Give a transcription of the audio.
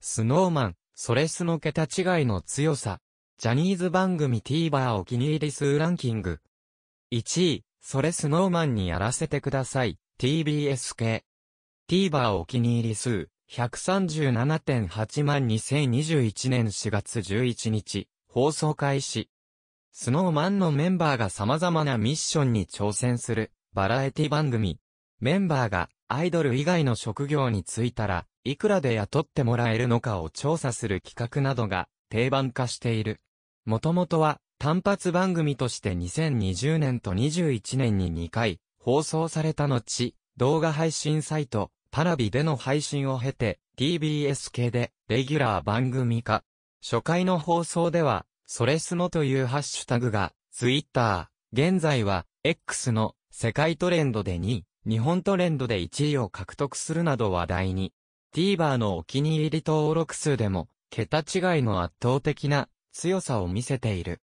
スノーマン、それスの桁違いの強さ。ジャニーズ番組 TVer お気に入り数ランキング。1位、それスノーマンにやらせてください。TBS 系。TVer お気に入り数、137.8万2021年4月11日、放送開始。スノーマンのメンバーが様々なミッションに挑戦する、バラエティ番組。メンバーが、アイドル以外の職業に就いたら、いくらで雇ってもらえるのかを調査する企画などが定番化している。もともとは単発番組として2020年と21年に2回放送された後、動画配信サイト、パラビでの配信を経て TBS 系でレギュラー番組化。初回の放送では、それスノというハッシュタグが、ツイッター、現在は X の世界トレンドで2位。日本トレンドで1位を獲得するなど話題に、TVer のお気に入り登録数でも、桁違いの圧倒的な強さを見せている。